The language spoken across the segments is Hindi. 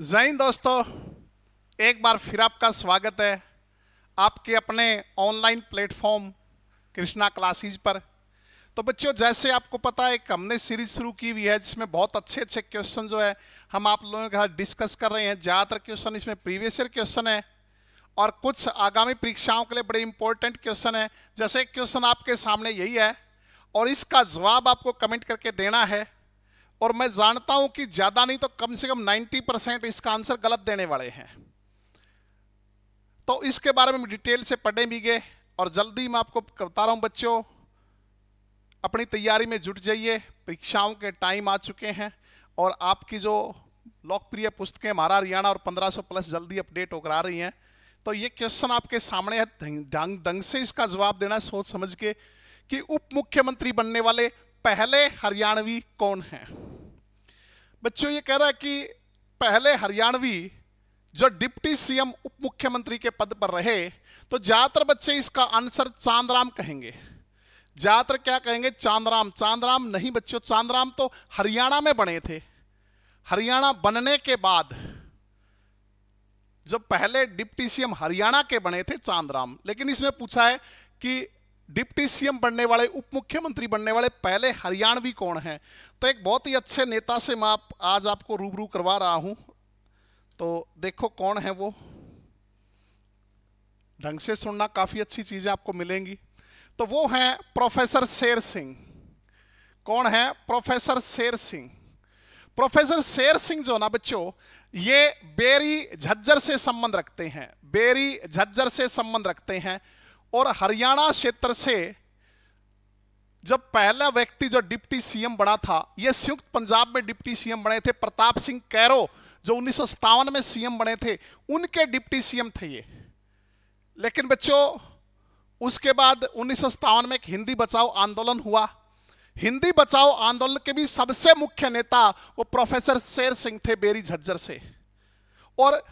जैन दोस्तों एक बार फिर आपका स्वागत है आपके अपने ऑनलाइन प्लेटफॉर्म कृष्णा क्लासेज पर तो बच्चों जैसे आपको पता है हमने सीरीज शुरू की हुई है जिसमें बहुत अच्छे अच्छे क्वेश्चन जो है हम आप लोगों के साथ डिस्कस कर रहे हैं ज़्यादातर क्वेश्चन इसमें प्रीवियस ईयर क्वेश्चन है और कुछ आगामी परीक्षाओं के लिए बड़े इंपॉर्टेंट क्वेश्चन है जैसे क्वेश्चन आपके सामने यही है और इसका जवाब आपको कमेंट करके देना है और मैं जानता हूं कि ज्यादा नहीं तो कम से कम 90 परसेंट इसका आंसर गलत देने वाले हैं तो इसके बारे में डिटेल से पढ़े भी गए और जल्दी मैं आपको बता रहा हूं बच्चों अपनी तैयारी में जुट जाइए परीक्षाओं के टाइम आ चुके हैं और आपकी जो लोकप्रिय पुस्तकें हमारा हरियाणा और 1500 प्लस जल्दी अपडेट होकर आ रही हैं तो ये क्वेश्चन आपके सामने है ढंग ढंग से इसका जवाब देना सोच समझ के कि उप मुख्यमंत्री बनने वाले पहले हरियाणवी कौन हैं बच्चों ये कह रहा है कि पहले हरियाणवी जो डिप्टी सीएम उप मुख्यमंत्री के पद पर रहे तो ज्यादातर बच्चे इसका आंसर चांदराम कहेंगे ज्यादातर क्या कहेंगे चांदराम चांदराम नहीं बच्चों चांदराम तो हरियाणा में बने थे हरियाणा बनने के बाद जो पहले डिप्टी सीएम हरियाणा के बने थे चांदराम लेकिन इसमें पूछा है कि डिप्टी सीएम बनने वाले उप मुख्यमंत्री बनने वाले पहले हरियाणवी कौन हैं तो एक बहुत ही अच्छे नेता से मैं आप आज आपको रूबरू करवा रहा हूं तो देखो कौन है वो ढंग से सुनना काफ़ी अच्छी चीज़ें आपको मिलेंगी तो वो हैं प्रोफेसर शेर सिंह कौन है प्रोफेसर शेर सिंह प्रोफेसर शेर सिंह जो ना बच्चों ये बेरी झज्जर से संबंध रखते हैं बेरी झज्जर से संबंध रखते हैं और हरियाणा क्षेत्र से जब पहला व्यक्ति जो डिप्टी सीएम बना था यह संयुक्त पंजाब में डिप्टी सीएम बने थे प्रताप सिंह कैरो जो उन्नीस में सीएम बने थे उनके डिप्टी सीएम थे ये लेकिन बच्चों उसके बाद उन्नीस में एक हिंदी बचाओ आंदोलन हुआ हिंदी बचाओ आंदोलन के भी सबसे मुख्य नेता वो प्रोफेसर शेर सिंह थे बेरी झज्जर से और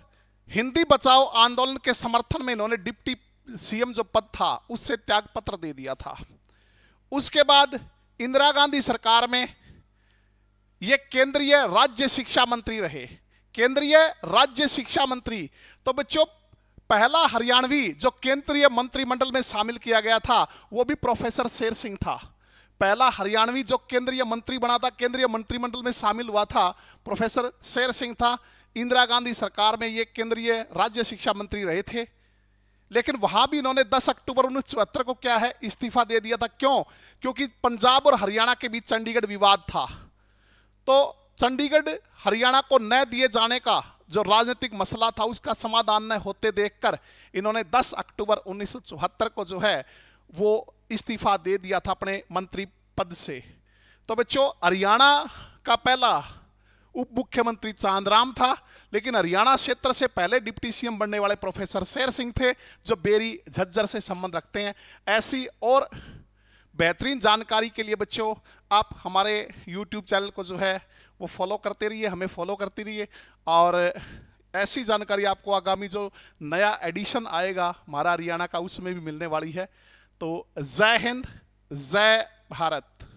हिंदी बचाओ आंदोलन के समर्थन में इन्होंने डिप्टी सीएम जो पद था उससे त्याग पत्र दे दिया था उसके बाद इंदिरा गांधी सरकार में ये केंद्रीय राज्य शिक्षा मंत्री रहे केंद्रीय राज्य शिक्षा मंत्री तो बच्चों पहला हरियाणवी जो केंद्रीय मंत्रिमंडल में शामिल किया गया था वो भी प्रोफेसर शेर सिंह था पहला हरियाणवी जो केंद्रीय मंत्री बना था केंद्रीय मंत्रिमंडल में शामिल हुआ था प्रोफेसर शेर सिंह था इंदिरा गांधी सरकार में ये केंद्रीय राज्य शिक्षा मंत्री रहे थे लेकिन वहां भी इन्होंने 10 अक्टूबर उन्नीस को क्या है इस्तीफा दे दिया था क्यों क्योंकि पंजाब और हरियाणा के बीच चंडीगढ़ विवाद था तो चंडीगढ़ हरियाणा को न दिए जाने का जो राजनीतिक मसला था उसका समाधान न होते देखकर इन्होंने 10 अक्टूबर उन्नीस को जो है वो इस्तीफा दे दिया था अपने मंत्री पद से तो बच्चों हरियाणा का पहला उप मुख्यमंत्री चांदराम था लेकिन हरियाणा क्षेत्र से पहले डिप्टी सीएम बनने वाले प्रोफेसर शेर सिंह थे जो बेरी झज्जर से संबंध रखते हैं ऐसी और बेहतरीन जानकारी के लिए बच्चों आप हमारे यूट्यूब चैनल को जो है वो फॉलो करते रहिए हमें फॉलो करते रहिए और ऐसी जानकारी आपको आगामी जो नया एडिशन आएगा हमारा हरियाणा का उसमें भी मिलने वाली है तो जय हिंद जय भारत